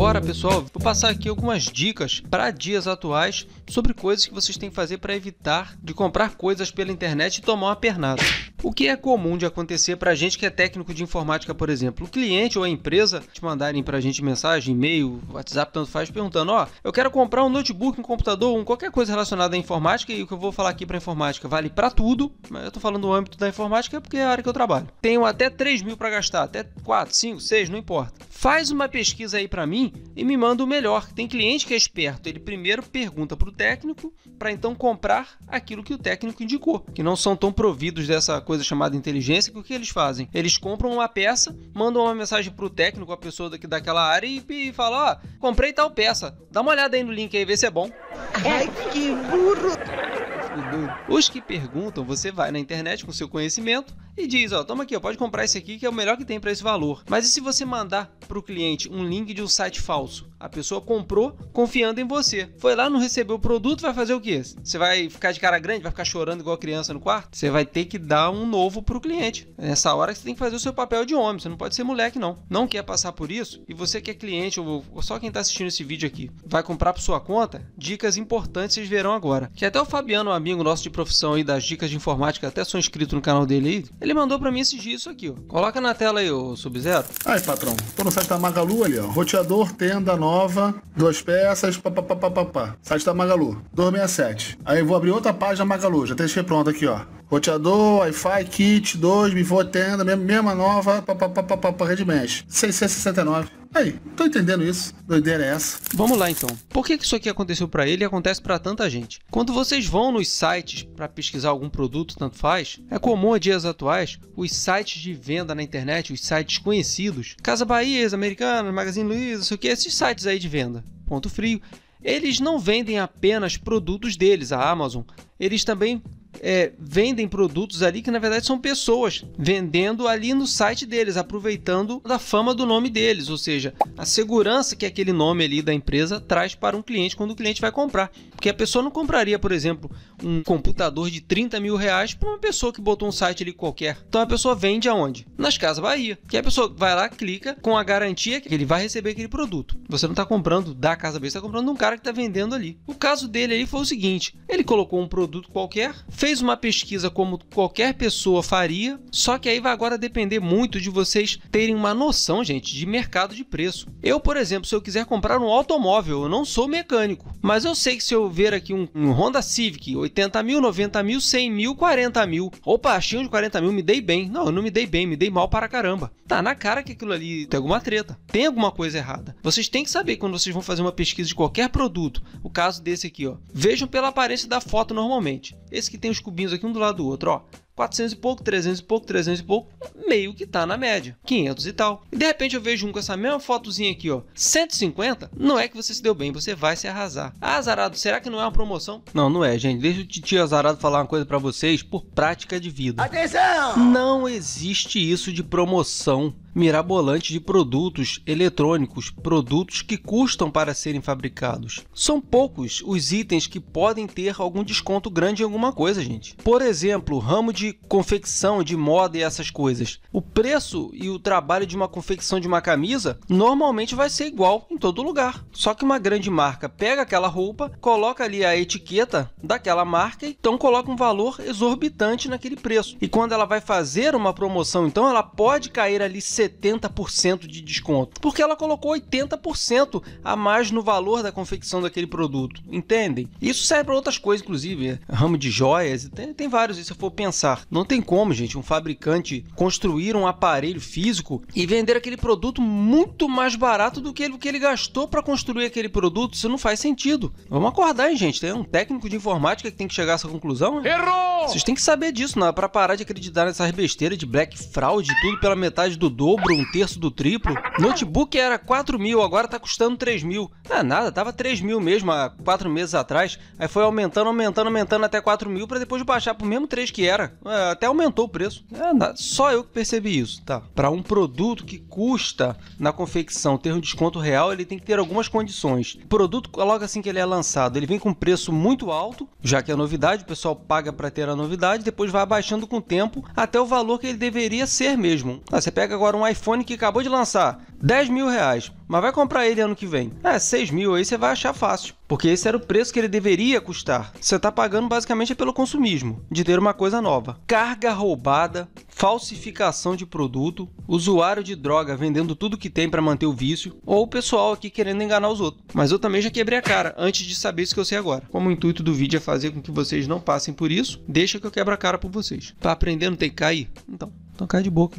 Bora pessoal, vou passar aqui algumas dicas para dias atuais sobre coisas que vocês têm que fazer para evitar de comprar coisas pela internet e tomar uma pernada. O que é comum de acontecer para a gente que é técnico de informática, por exemplo, o cliente ou a empresa te mandarem para a gente mensagem, e-mail, WhatsApp, tanto faz, perguntando: ó, oh, eu quero comprar um notebook, um computador, um qualquer coisa relacionada à informática e o que eu vou falar aqui para informática vale para tudo. Mas eu estou falando no âmbito da informática porque é a área que eu trabalho. Tenho até 3 mil para gastar, até 4, 5, 6, não importa. Faz uma pesquisa aí para mim e me manda o melhor. Tem cliente que é esperto, ele primeiro pergunta para o técnico para então comprar aquilo que o técnico indicou, que não são tão providos dessa coisa chamada inteligência, que o que eles fazem? Eles compram uma peça, mandam uma mensagem pro técnico, a pessoa daqui, daquela área, e, e fala, ó, oh, comprei tal peça, dá uma olhada aí no link aí, vê se é bom. Ai, que burro! Os que perguntam, você vai na internet com seu conhecimento e diz, ó, toma aqui, pode comprar esse aqui que é o melhor que tem para esse valor. Mas e se você mandar para o cliente um link de um site falso? A pessoa comprou confiando em você. Foi lá, não recebeu o produto, vai fazer o quê? Você vai ficar de cara grande, vai ficar chorando igual criança no quarto? Você vai ter que dar um novo pro cliente. É nessa hora você tem que fazer o seu papel de homem, você não pode ser moleque não. Não quer passar por isso e você que é cliente ou só quem tá assistindo esse vídeo aqui, vai comprar por sua conta? Dicas importantes vocês verão agora. Que até o Fabiano, um amigo nosso de profissão aí das dicas de informática, até sou inscrito no canal dele aí, ele mandou para mim esses dias isso aqui, ó. Coloca na tela aí, ô Sub-Zero. Aí, patrão. Tô no site da Magalu ali, ó. Roteador, tenda, nova nova, duas peças, papapá. Site da Magalu, 267. Aí eu vou abrir outra página Magalu, já deixei pronto aqui, ó. Roteador, Wi-Fi, kit, 2, bivô, tenda, mesma nova, papapá, rede mesh. 669. Aí, tô entendendo isso. Doideira é essa. Vamos lá então. Por que isso aqui aconteceu para ele e acontece para tanta gente? Quando vocês vão nos sites para pesquisar algum produto, tanto faz, é comum a dias atuais os sites de venda na internet, os sites conhecidos, Casa Bahia, Americanas, Magazine Luiza, não sei o que, esses sites aí de venda, ponto frio, eles não vendem apenas produtos deles, a Amazon. Eles também é, vendem produtos ali que na verdade são pessoas vendendo ali no site deles, aproveitando da fama do nome deles, ou seja, a segurança que aquele nome ali da empresa traz para um cliente quando o cliente vai comprar. Porque a pessoa não compraria, por exemplo, um computador de 30 mil reais para uma pessoa que botou um site ali qualquer. Então a pessoa vende aonde? Nas Casas Bahia. Que a pessoa vai lá, clica com a garantia que ele vai receber aquele produto. Você não está comprando da Casa Bahia, você está comprando um cara que está vendendo ali. O caso dele ali foi o seguinte: ele colocou um produto qualquer, fez fez uma pesquisa como qualquer pessoa faria, só que aí vai agora depender muito de vocês terem uma noção, gente, de mercado de preço. Eu, por exemplo, se eu quiser comprar um automóvel, eu não sou mecânico, mas eu sei que se eu ver aqui um, um Honda Civic, 80 mil, 90 mil, 100 mil, 40 mil, opa, achei um de 40 mil, me dei bem. Não, eu não me dei bem, me dei mal para caramba. Tá na cara que aquilo ali tem alguma treta, tem alguma coisa errada. Vocês têm que saber quando vocês vão fazer uma pesquisa de qualquer produto, o caso desse aqui, ó. Vejam pela aparência da foto normalmente. Esse que tem os cubinhos aqui um do lado do outro, ó. 400 e pouco, 300 e pouco, 300 e pouco, meio que tá na média, 500 e tal. E de repente eu vejo um com essa mesma fotozinha aqui, ó, 150, não é que você se deu bem, você vai se arrasar. Ah, azarado, será que não é uma promoção? Não, não é, gente. Deixa o tio azarado falar uma coisa para vocês por prática de vida. Atenção! Não existe isso de promoção mirabolante de produtos eletrônicos, produtos que custam para serem fabricados. São poucos os itens que podem ter algum desconto grande em alguma coisa, gente. Por exemplo, ramo de confecção, de moda e essas coisas. O preço e o trabalho de uma confecção de uma camisa normalmente vai ser igual em todo lugar. Só que uma grande marca pega aquela roupa, coloca ali a etiqueta daquela marca, e então coloca um valor exorbitante naquele preço. E quando ela vai fazer uma promoção, então ela pode cair ali 70% de desconto, porque ela colocou 80% a mais no valor da confecção daquele produto, entendem? Isso serve para outras coisas, inclusive, é, ramo de joias, tem, tem vários, se eu for pensar. Não tem como, gente, um fabricante construir um aparelho físico e vender aquele produto muito mais barato do que ele, que ele gastou para construir aquele produto, isso não faz sentido. Vamos acordar, hein, gente? Tem um técnico de informática que tem que chegar a essa conclusão. Errou! Vocês têm que saber disso, não é para parar de acreditar nessas besteiras de black fraud e tudo pela metade do do dobro, um terço do triplo. Notebook era 4 mil, agora tá custando 3 mil. é nada, tava 3 mil mesmo há 4 meses atrás. Aí foi aumentando, aumentando, aumentando até 4 mil para depois baixar pro mesmo 3 que era. É, até aumentou o preço. É nada, só eu que percebi isso, tá? Para um produto que custa na confecção ter um desconto real, ele tem que ter algumas condições. O produto, logo assim que ele é lançado, ele vem com um preço muito alto, já que é novidade, o pessoal paga para ter a novidade, depois vai abaixando com o tempo até o valor que ele deveria ser mesmo. Ah, você pega agora um um iPhone que acabou de lançar, 10 mil reais, mas vai comprar ele ano que vem. É, 6 mil aí você vai achar fácil, porque esse era o preço que ele deveria custar. Você está pagando basicamente é pelo consumismo, de ter uma coisa nova. Carga roubada, falsificação de produto, usuário de droga vendendo tudo que tem para manter o vício, ou o pessoal aqui querendo enganar os outros. Mas eu também já quebrei a cara antes de saber isso que eu sei agora. Como o intuito do vídeo é fazer com que vocês não passem por isso, deixa que eu quebro a cara por vocês. Para tá aprender não tem que cair? Então. Então cai de boca.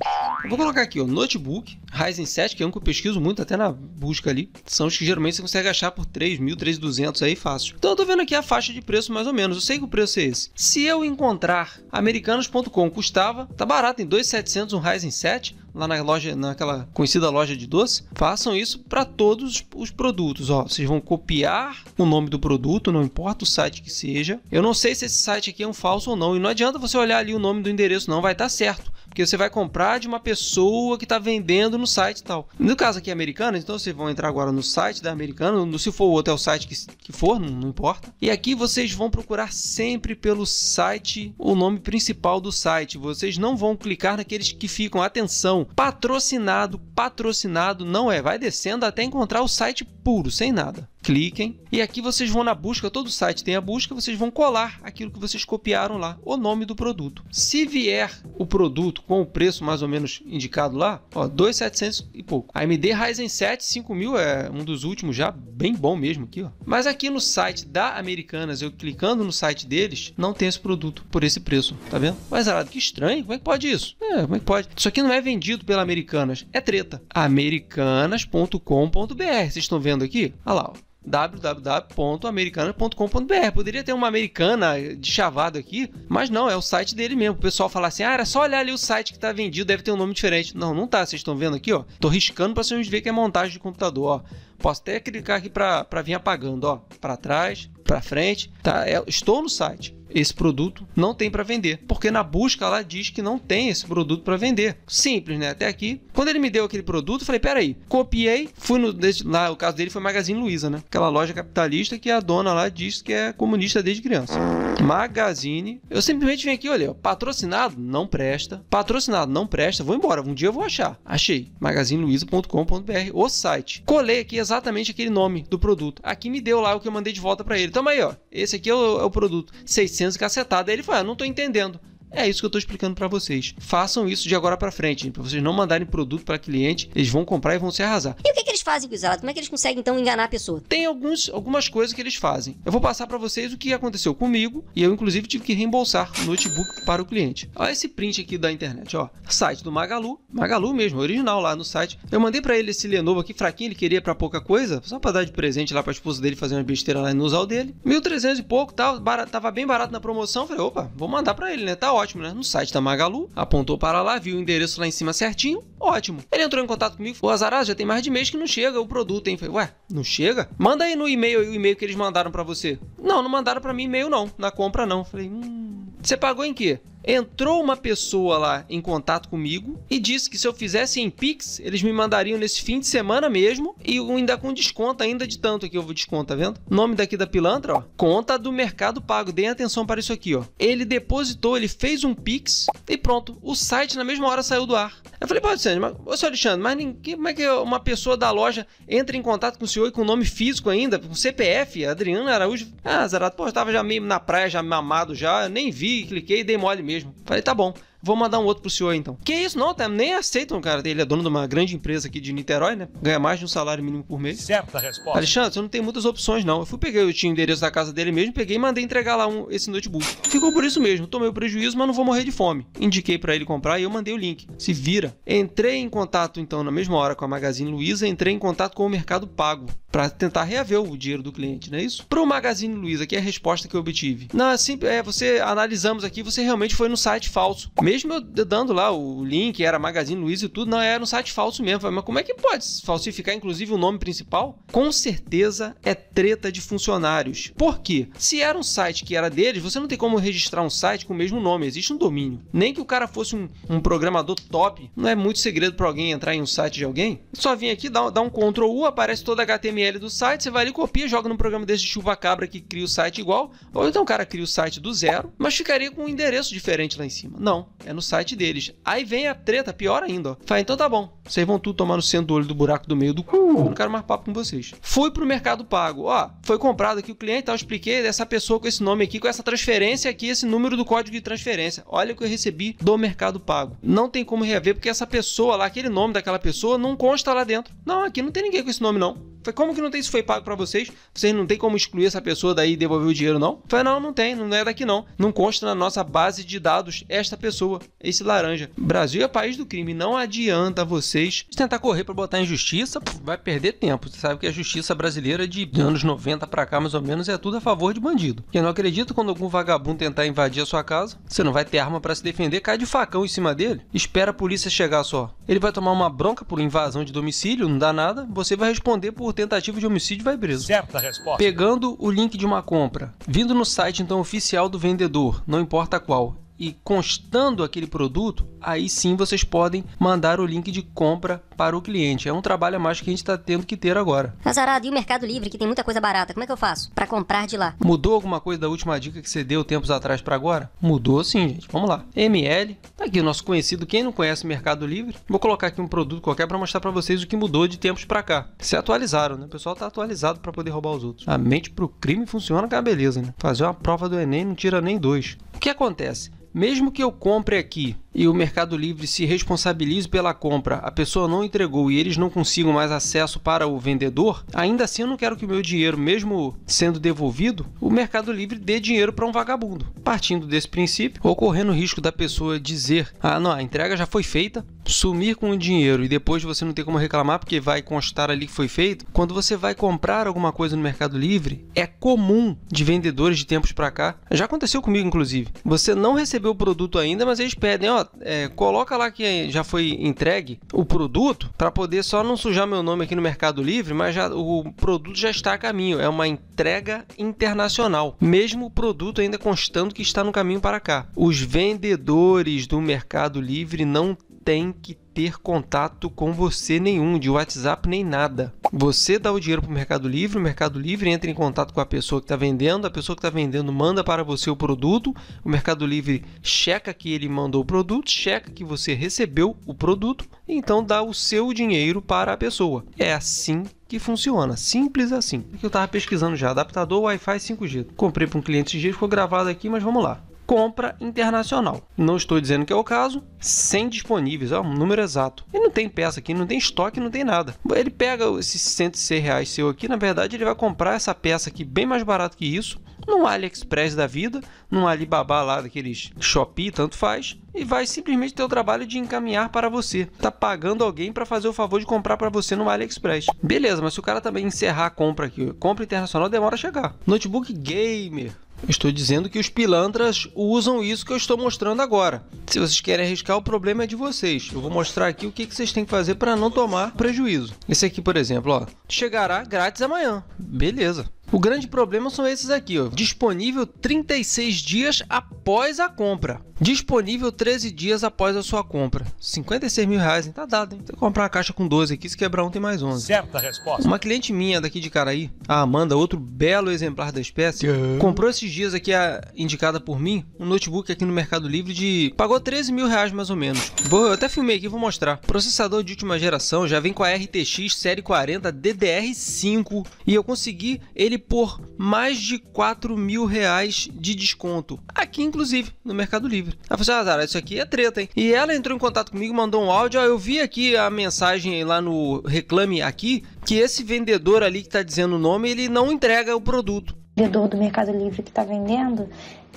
vou colocar aqui, ó, notebook, Ryzen 7, que é um que eu pesquiso muito até na busca ali. São os que geralmente você consegue achar por 3.000, 3.200 aí fácil. Então eu tô vendo aqui a faixa de preço mais ou menos. Eu sei que o preço é esse. Se eu encontrar americanos.com custava, tá barato, em 2.700 um Ryzen 7 lá na loja, naquela conhecida loja de doce, façam isso para todos os produtos. Ó, vocês vão copiar o nome do produto, não importa o site que seja. Eu não sei se esse site aqui é um falso ou não, e não adianta você olhar ali o nome do endereço, não vai estar tá certo. Porque você vai comprar de uma pessoa que está vendendo no site e tal. No caso aqui é americana, então vocês vão entrar agora no site da americana, se for o outro é o site que, que for, não, não importa. E aqui vocês vão procurar sempre pelo site, o nome principal do site. Vocês não vão clicar naqueles que ficam, atenção, patrocinado, patrocinado, não é. Vai descendo até encontrar o site puro, sem nada cliquem e aqui vocês vão na busca, todo site tem a busca, vocês vão colar aquilo que vocês copiaram lá, o nome do produto. Se vier o produto com o preço mais ou menos indicado lá, ó, 2.700 e pouco. AMD Ryzen 7 5000 é um dos últimos já, bem bom mesmo aqui, ó. Mas aqui no site da Americanas, eu clicando no site deles, não tem esse produto por esse preço, tá vendo? Mas Arado, que estranho, como é que pode isso? É, como é que pode? Isso aqui não é vendido pela Americanas, é treta. Americanas.com.br, vocês estão vendo aqui? Olha lá, ó www.americana.com.br. Poderia ter uma americana de chavado aqui, mas não, é o site dele mesmo. O pessoal fala assim: ah, era só olhar ali o site que tá vendido, deve ter um nome diferente. Não, não tá. Vocês estão vendo aqui, ó. Tô riscando pra vocês verem que é montagem de computador, ó. Posso até clicar aqui pra, pra vir apagando, ó. Pra trás, pra frente. Tá, é, estou no site esse produto não tem para vender, porque na busca ela diz que não tem esse produto para vender. Simples, né? Até aqui. Quando ele me deu aquele produto, eu falei: peraí, copiei, fui no. Lá, o caso dele foi Magazine Luiza, né? Aquela loja capitalista que a dona lá diz que é comunista desde criança. Magazine. Eu simplesmente venho aqui, olha, patrocinado não presta, patrocinado não presta, vou embora, um dia eu vou achar. Achei, magazineluiza.com.br, o site. Colei aqui exatamente aquele nome do produto. Aqui me deu lá o que eu mandei de volta para ele. Toma aí, ó, esse aqui é o, é o produto, 600 cacetada. Aí ele falou, ah, não tô entendendo. É isso que eu estou explicando para vocês. Façam isso de agora para frente, para vocês não mandarem produto para cliente, eles vão comprar e vão se arrasar. E o que, que eles fazem com isso, Como é que eles conseguem então enganar a pessoa? Tem alguns, algumas coisas que eles fazem. Eu vou passar para vocês o que aconteceu comigo e eu inclusive tive que reembolsar o notebook para o cliente. Olha esse print aqui da internet, ó. Site do Magalu, Magalu mesmo, original lá no site. Eu mandei para ele esse Lenovo aqui fraquinho, ele queria para pouca coisa, só para dar de presente lá para esposa dele fazer uma besteira lá e não usar o dele. 1300 e pouco, tal, tava bem barato na promoção. Falei, opa, vou mandar para ele, né? Tá ótimo ótimo, né? No site da Magalu, apontou para lá, viu o endereço lá em cima certinho, ótimo. Ele entrou em contato comigo, o Azarado já tem mais de mês que não chega o produto, hein? Falei, ué, não chega? Manda aí no e-mail o e-mail que eles mandaram para você. Não, não mandaram para mim e-mail não, na compra não. Falei, hum... Você pagou em quê? Entrou uma pessoa lá em contato comigo e disse que se eu fizesse em Pix, eles me mandariam nesse fim de semana mesmo e ainda com desconto ainda de tanto aqui eu vou desconto, tá vendo? Nome daqui da pilantra, ó. Conta do Mercado Pago. Deem atenção para isso aqui, ó. Ele depositou, ele fez um Pix e pronto, o site na mesma hora saiu do ar. Eu falei, pode ser, mas, ô, seu Alexandre, mas ninguém, como é que uma pessoa da loja entra em contato com o senhor e com nome físico ainda, com CPF, Adriano Araújo? Ah, Zarato, pô, eu tava já meio na praia, já mamado já, nem vi, cliquei e dei mole mesmo. Falei, tá bom. Vou mandar um outro pro senhor então. Que isso, não, tá, nem aceitam, cara. Ele é dono de uma grande empresa aqui de Niterói, né? Ganha mais de um salário mínimo por mês. Certa resposta. Alexandre, você não tem muitas opções, não. Eu fui, peguei, eu tinha o endereço da casa dele mesmo, peguei e mandei entregar lá um, esse notebook. Ficou por isso mesmo, tomei o prejuízo, mas não vou morrer de fome. Indiquei para ele comprar e eu mandei o link. Se vira. Entrei em contato, então, na mesma hora com a Magazine Luiza, entrei em contato com o Mercado Pago para tentar reaver o dinheiro do cliente, não é isso? Pro Magazine Luiza, que é a resposta que eu obtive. Não, assim, é, você analisamos aqui, você realmente foi no site falso mesmo eu dando lá o link, era Magazine Luiza e tudo, não, era um site falso mesmo. Mas como é que pode falsificar, inclusive, o nome principal? Com certeza é treta de funcionários. Por quê? Se era um site que era deles, você não tem como registrar um site com o mesmo nome, existe um domínio. Nem que o cara fosse um, um programador top, não é muito segredo para alguém entrar em um site de alguém. Só vem aqui, dá, dá um Ctrl U, aparece toda a HTML do site, você vai ali, copia, joga num programa desse chuva-cabra que cria o site igual, ou então o cara cria o site do zero, mas ficaria com um endereço diferente lá em cima. Não, é no site deles. Aí vem a treta, pior ainda, ó. Falei, então tá bom. Vocês vão tudo tomar no centro do olho do buraco do meio do cu. Uhum. Eu não quero mais papo com vocês. Fui pro Mercado Pago. Ó, foi comprado aqui o cliente, tá? Eu expliquei dessa pessoa com esse nome aqui, com essa transferência aqui, esse número do código de transferência. Olha o que eu recebi do Mercado Pago. Não tem como reaver, porque essa pessoa lá, aquele nome daquela pessoa, não consta lá dentro. Não, aqui não tem ninguém com esse nome, não. Falei, como que não tem isso foi pago para vocês? Vocês não tem como excluir essa pessoa daí e devolver o dinheiro, não? Falei, não, não tem, não é daqui não. Não consta na nossa base de dados esta pessoa, esse laranja. Brasil é país do crime, não adianta vocês tentar correr para botar em justiça, vai perder tempo. Você sabe que a justiça brasileira de anos 90 para cá, mais ou menos, é tudo a favor de bandido. E eu não acredito quando algum vagabundo tentar invadir a sua casa, você não vai ter arma para se defender, cai de facão em cima dele, espera a polícia chegar só. Ele vai tomar uma bronca por invasão de domicílio, não dá nada, você vai responder por por tentativa de homicídio vai preso. Certa resposta. Pegando o link de uma compra. Vindo no site então oficial do vendedor, não importa qual, e constando aquele produto, aí sim vocês podem mandar o link de compra para o cliente. É um trabalho a mais que a gente está tendo que ter agora. Nazarado, e o Mercado Livre, que tem muita coisa barata, como é que eu faço para comprar de lá? Mudou alguma coisa da última dica que você deu tempos atrás para agora? Mudou sim, gente. Vamos lá. ML, tá aqui o nosso conhecido, quem não conhece Mercado Livre. Vou colocar aqui um produto qualquer para mostrar para vocês o que mudou de tempos para cá. Se atualizaram, né? O pessoal tá atualizado para poder roubar os outros. A mente para o crime funciona com é a beleza, né? Fazer uma prova do Enem não tira nem dois. O que acontece? Mesmo que eu compre aqui e o Mercado Livre se responsabilize pela compra, a pessoa não entregou e eles não consigam mais acesso para o vendedor, ainda assim eu não quero que o meu dinheiro, mesmo sendo devolvido, o Mercado Livre dê dinheiro para um vagabundo. Partindo desse princípio, ocorrendo o risco da pessoa dizer: ah, não, a entrega já foi feita, sumir com o dinheiro e depois você não tem como reclamar porque vai constar ali que foi feito. Quando você vai comprar alguma coisa no Mercado Livre, é comum de vendedores de tempos para cá, já aconteceu comigo inclusive, você não recebeu o produto ainda, mas eles pedem: ó, oh, é, coloca lá que já foi entregue o produto para poder só não sujar meu nome aqui no Mercado Livre, mas já, o produto já está a caminho. É uma entrega internacional, mesmo o produto ainda constando que está no caminho para cá. Os vendedores do Mercado Livre não têm que ter contato com você nenhum, de WhatsApp nem nada. Você dá o dinheiro para o Mercado Livre, o Mercado Livre entra em contato com a pessoa que está vendendo, a pessoa que está vendendo manda para você o produto, o Mercado Livre checa que ele mandou o produto, checa que você recebeu o produto, então dá o seu dinheiro para a pessoa. É assim que funciona, simples assim. É eu estava pesquisando já, adaptador Wi-Fi 5G. Comprei para um cliente esses dias, ficou gravado aqui, mas vamos lá compra internacional. Não estou dizendo que é o caso, 100 disponíveis, é um número exato. Ele não tem peça aqui, não tem estoque, não tem nada. Ele pega esses 106 reais seu aqui, na verdade ele vai comprar essa peça aqui bem mais barato que isso, num AliExpress da vida, num Alibaba lá daqueles Shopee, tanto faz, e vai simplesmente ter o trabalho de encaminhar para você. Tá pagando alguém para fazer o favor de comprar para você no AliExpress. Beleza, mas se o cara também encerrar a compra aqui, compra internacional demora a chegar. Notebook gamer, Estou dizendo que os pilantras usam isso que eu estou mostrando agora. Se vocês querem arriscar, o problema é de vocês. Eu vou mostrar aqui o que vocês têm que fazer para não tomar prejuízo. Esse aqui, por exemplo, ó, chegará grátis amanhã. Beleza. O grande problema são esses aqui, ó. disponível 36 dias após a compra, disponível 13 dias após a sua compra, 56 mil reais, hein? tá dado, hein? Tem que comprar a caixa com 12 aqui, se quebrar um tem mais 11. Certa resposta. Uma cliente minha daqui de Caraí, a Amanda, outro belo exemplar da espécie, comprou esses dias aqui, a, indicada por mim, um notebook aqui no Mercado Livre de... pagou 13 mil reais mais ou menos. Vou, eu até filmei aqui, vou mostrar. Processador de última geração, já vem com a RTX série 40 DDR5 e eu consegui ele por mais de 4 mil reais de desconto. Aqui, inclusive, no Mercado Livre. Ela falou assim, ah, Zara, isso aqui é treta, hein? E ela entrou em contato comigo, mandou um áudio, eu vi aqui a mensagem lá no Reclame Aqui, que esse vendedor ali que está dizendo o nome, ele não entrega o produto. O vendedor do Mercado Livre que está vendendo,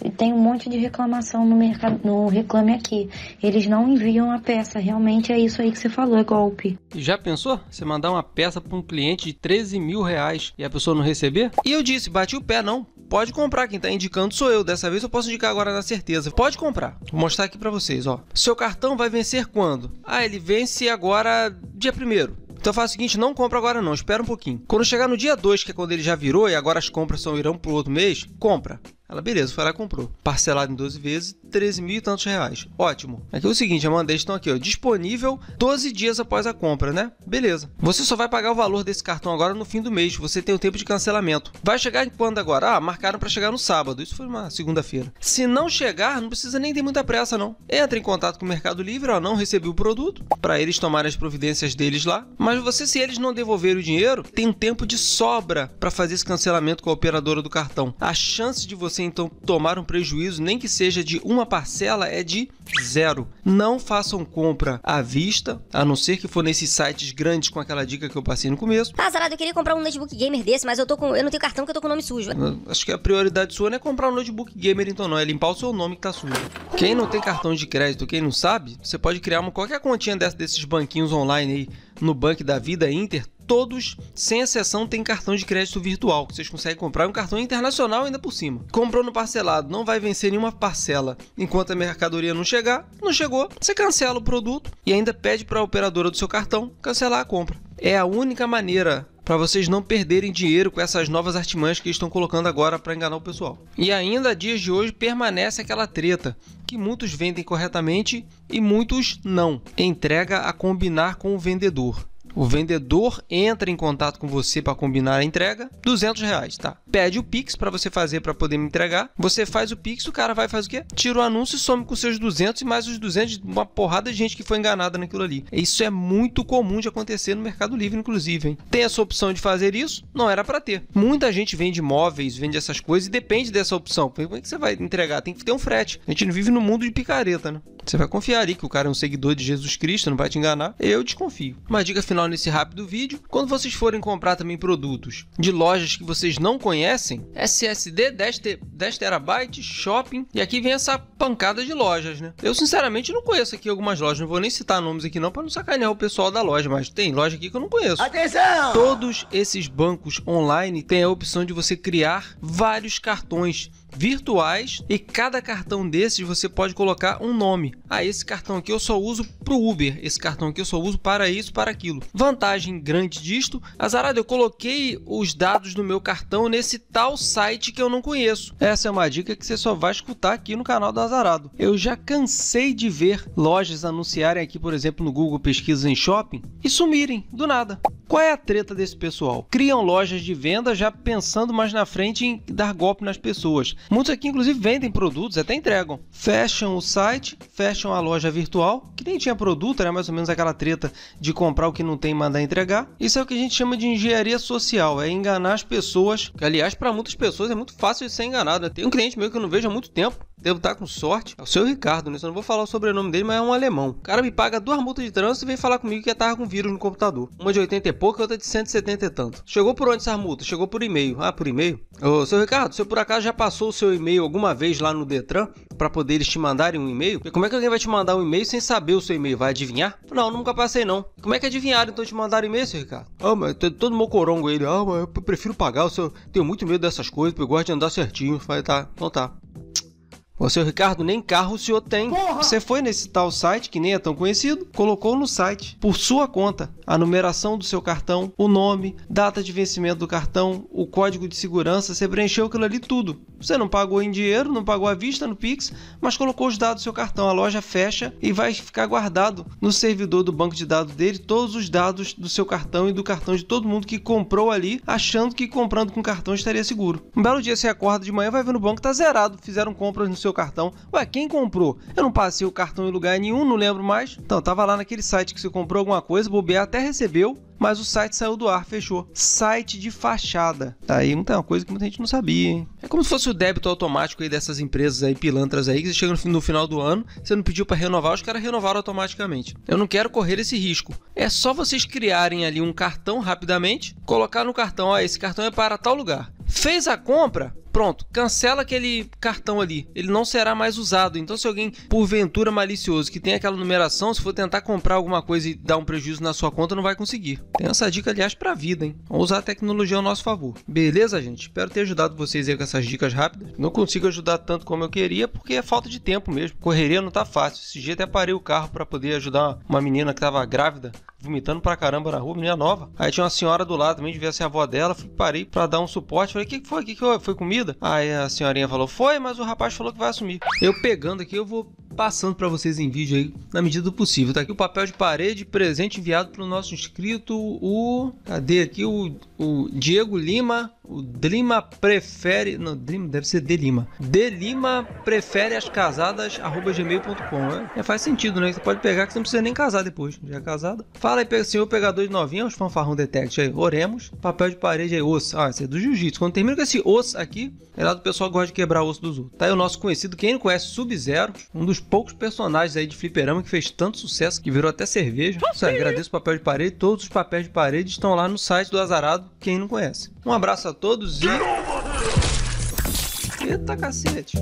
e tem um monte de reclamação no mercado, no Reclame Aqui. Eles não enviam a peça, realmente é isso aí que você falou, é golpe. Já pensou? Você mandar uma peça para um cliente de 13 mil reais e a pessoa não receber? E eu disse, bati o pé, não. Pode comprar, quem está indicando sou eu. Dessa vez eu posso indicar agora na certeza. Pode comprar. Vou mostrar aqui para vocês, ó. Seu cartão vai vencer quando? Ah, ele vence agora dia primeiro. Então faz o seguinte, não compra agora não, espera um pouquinho. Quando chegar no dia 2, que é quando ele já virou e agora as compras são irão pro outro mês, compra. Ela, beleza, foi lá comprou. Parcelado em 12 vezes, 13 mil e tantos reais. Ótimo. Aqui é, é o seguinte, a eles estão aqui, ó, disponível 12 dias após a compra, né? Beleza. Você só vai pagar o valor desse cartão agora no fim do mês, você tem o tempo de cancelamento. Vai chegar em quando agora? Ah, marcaram para chegar no sábado, isso foi uma segunda-feira. Se não chegar, não precisa nem ter muita pressa, não. Entra em contato com o Mercado Livre, ó, não recebi o produto, para eles tomarem as providências deles lá. Mas você, se eles não devolverem o dinheiro, tem um tempo de sobra para fazer esse cancelamento com a operadora do cartão. A chance de você Assim, então tomar um prejuízo, nem que seja de uma parcela, é de zero. Não façam compra à vista, a não ser que for nesses sites grandes com aquela dica que eu passei no começo. Ah, Zarado, eu queria comprar um notebook gamer desse, mas eu tô com. Eu não tenho cartão que eu tô com o nome sujo. Acho que a prioridade sua não é comprar um notebook gamer, então não, é limpar o seu nome que tá sujo. Quem não tem cartão de crédito, quem não sabe, você pode criar uma, qualquer continha dessa, desses banquinhos online aí, no Banco da Vida, Inter, todos, sem exceção, têm cartão de crédito virtual, que vocês conseguem comprar é um cartão internacional ainda por cima. Comprou no parcelado, não vai vencer nenhuma parcela enquanto a mercadoria não chegar. Não chegou, você cancela o produto e ainda pede para a operadora do seu cartão cancelar a compra. É a única maneira para vocês não perderem dinheiro com essas novas artimanhas que estão colocando agora para enganar o pessoal. E ainda dias de hoje permanece aquela treta que muitos vendem corretamente e muitos não. Entrega a combinar com o vendedor. O vendedor entra em contato com você para combinar a entrega, 200 reais, tá? Pede o Pix para você fazer para poder me entregar. Você faz o Pix, o cara vai fazer o quê? Tira o anúncio e some com seus 200 e mais os 200 uma porrada de gente que foi enganada naquilo ali. Isso é muito comum de acontecer no Mercado Livre, inclusive, hein? Tem essa opção de fazer isso? Não era para ter. Muita gente vende móveis, vende essas coisas e depende dessa opção. Como é que você vai entregar? Tem que ter um frete. A gente não vive no mundo de picareta, né? Você vai confiar ali que o cara é um seguidor de Jesus Cristo, não vai te enganar? Eu desconfio. Uma dica final final nesse rápido vídeo. Quando vocês forem comprar também produtos de lojas que vocês não conhecem, SSD 10, TB, shopping, e aqui vem essa pancada de lojas, né? Eu sinceramente não conheço aqui algumas lojas, não vou nem citar nomes aqui não para não sacanear o pessoal da loja, mas tem loja aqui que eu não conheço. Atenção! Todos esses bancos online têm a opção de você criar vários cartões virtuais e cada cartão desses você pode colocar um nome. Ah, esse cartão aqui eu só uso para o Uber, esse cartão aqui eu só uso para isso, para aquilo. Vantagem grande disto, azarado, eu coloquei os dados do meu cartão nesse tal site que eu não conheço. Essa é uma dica que você só vai escutar aqui no canal do Azarado. Eu já cansei de ver lojas anunciarem aqui, por exemplo, no Google Pesquisas em Shopping e sumirem do nada. Qual é a treta desse pessoal? Criam lojas de venda já pensando mais na frente em dar golpe nas pessoas. Muitos aqui, inclusive, vendem produtos, até entregam. Fecham o site, fecham a loja virtual, que nem tinha produto, era mais ou menos aquela treta de comprar o que não tem e mandar entregar. Isso é o que a gente chama de engenharia social, é enganar as pessoas. Que, aliás, para muitas pessoas é muito fácil de ser enganado. Tem um cliente meu que eu não vejo há muito tempo devo estar com sorte, é o seu Ricardo, né? Eu não vou falar o sobrenome dele, mas é um alemão. O cara me paga duas multas de trânsito e vem falar comigo que já tava com vírus no computador. Uma de 80 e pouco e outra de 170 e tanto. Chegou por onde essas multas? Chegou por e-mail. Ah, por e-mail? Ô, seu Ricardo, você por acaso já passou o seu e-mail alguma vez lá no Detran para poder eles te mandarem um e-mail? E como é que alguém vai te mandar um e-mail sem saber o seu e-mail? Vai adivinhar? Não, nunca passei não. Como é que adivinharam então te mandaram e-mail, seu Ricardo? Ah, mas todo mocorongo ele. Ah, mas eu prefiro pagar o seu. Tenho muito medo dessas coisas, eu gosto de andar certinho. Falei, tá. Então tá. Ô, seu Ricardo, nem carro o senhor tem. Porra! Você foi nesse tal site, que nem é tão conhecido, colocou no site, por sua conta, a numeração do seu cartão, o nome, data de vencimento do cartão, o código de segurança, você preencheu aquilo ali tudo. Você não pagou em dinheiro, não pagou à vista no Pix, mas colocou os dados do seu cartão. A loja fecha e vai ficar guardado no servidor do banco de dados dele todos os dados do seu cartão e do cartão de todo mundo que comprou ali, achando que comprando com cartão estaria seguro. Um belo dia você acorda de manhã, vai ver no banco, tá zerado, fizeram compras no seu cartão. Ué, quem comprou? Eu não passei o cartão em lugar nenhum, não lembro mais. Então, tava lá naquele site que você comprou alguma coisa, bobear, até recebeu mas o site saiu do ar, fechou. Site de fachada. Tá aí, não uma coisa que muita gente não sabia, hein? É como se fosse o débito automático aí dessas empresas aí, pilantras aí, que você chega no, no final do ano, você não pediu para renovar, os caras renovaram automaticamente. Eu não quero correr esse risco. É só vocês criarem ali um cartão rapidamente, colocar no cartão, ó, esse cartão é para tal lugar. Fez a compra, pronto, cancela aquele cartão ali. Ele não será mais usado. Então, se alguém, porventura malicioso, que tem aquela numeração, se for tentar comprar alguma coisa e dar um prejuízo na sua conta, não vai conseguir. Tem essa dica, aliás, pra vida, hein? Vamos usar a tecnologia ao nosso favor. Beleza, gente? Espero ter ajudado vocês aí com essas dicas rápidas. Não consigo ajudar tanto como eu queria, porque é falta de tempo mesmo. Correria não tá fácil. Esse dia até parei o carro para poder ajudar uma menina que tava grávida vomitando pra caramba na rua, menina nova. Aí tinha uma senhora do lado também, devia ser a avó dela. Fui, parei pra dar um suporte. Falei, o que, que foi? O que, que foi? Foi comida? Aí a senhorinha falou, foi, mas o rapaz falou que vai assumir. Eu pegando aqui, eu vou passando para vocês em vídeo aí, na medida do possível. Tá aqui o papel de parede, presente enviado pro nosso inscrito, o... Cadê aqui? O, o Diego Lima o Drima prefere. Não, Drima deve ser Delima. Delima prefere as casadas arroba gmail.com. Né? É, faz sentido, né? Você pode pegar que você não precisa nem casar depois. Já é casado. Fala aí, senhor pegador de novinha, os fanfarrão detect aí. Oremos. Papel de parede aí, osso. Ah, esse é do jiu-jitsu. Quando termina com esse osso aqui, é lá do pessoal que gosta de quebrar o osso dos outros. Tá aí o nosso conhecido, quem não conhece, Sub-Zero. Um dos poucos personagens aí de fliperama que fez tanto sucesso que virou até cerveja. Isso aí, agradeço o papel de parede. Todos os papéis de parede estão lá no site do Azarado, quem não conhece. Um abraço a todos e. Eita cacete!